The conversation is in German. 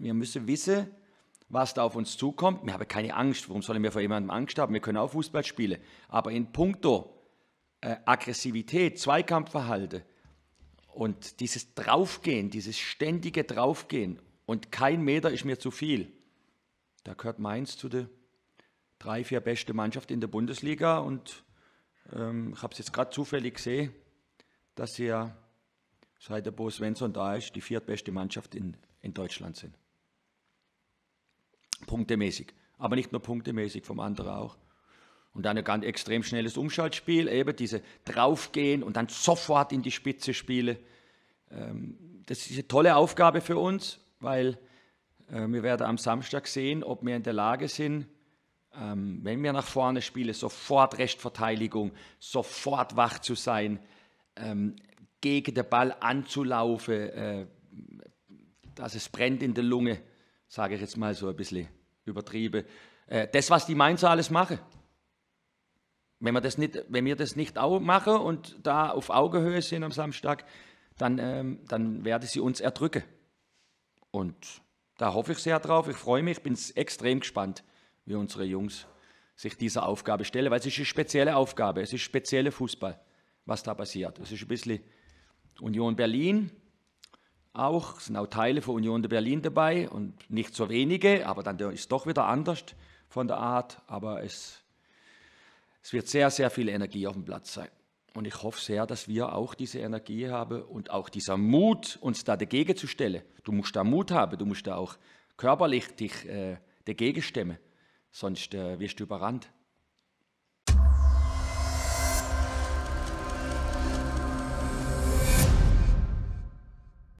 Wir müssen wissen, was da auf uns zukommt. Wir haben keine Angst. Warum sollen wir vor jemandem Angst haben? Wir können auch Fußball spielen. Aber in puncto äh, Aggressivität, Zweikampfverhalten und dieses Draufgehen, dieses ständige Draufgehen und kein Meter ist mir zu viel. Da gehört Mainz zu der drei, vier beste Mannschaft in der Bundesliga und ähm, ich habe es jetzt gerade zufällig gesehen, dass sie ja seit der Bo Svensson da ist, die viertbeste Mannschaft in, in Deutschland sind punktemäßig. Aber nicht nur punktemäßig, vom anderen auch. Und dann ein ganz extrem schnelles Umschaltspiel, eben diese draufgehen und dann sofort in die Spitze spielen. Ähm, das ist eine tolle Aufgabe für uns, weil äh, wir werden am Samstag sehen, ob wir in der Lage sind, ähm, wenn wir nach vorne spielen, sofort Rechtverteidigung, sofort wach zu sein, ähm, gegen den Ball anzulaufen, äh, dass es brennt in der Lunge sage ich jetzt mal so ein bisschen übertrieben, äh, das, was die Mainzer alles machen. Wenn wir, das nicht, wenn wir das nicht auch machen und da auf Augenhöhe sind am Samstag, dann, ähm, dann werden sie uns erdrücken. Und da hoffe ich sehr drauf. Ich freue mich, bin extrem gespannt, wie unsere Jungs sich dieser Aufgabe stellen, weil es ist eine spezielle Aufgabe. Es ist spezielle Fußball, was da passiert. Es ist ein bisschen Union Berlin, auch, sind auch Teile von Union de Berlin dabei und nicht so wenige, aber dann ist es doch wieder anders von der Art, aber es, es wird sehr, sehr viel Energie auf dem Platz sein. Und ich hoffe sehr, dass wir auch diese Energie haben und auch dieser Mut, uns da dagegen zu stellen. Du musst da Mut haben, du musst da auch körperlich dich äh, dagegen stemmen, sonst äh, wirst du überrannt.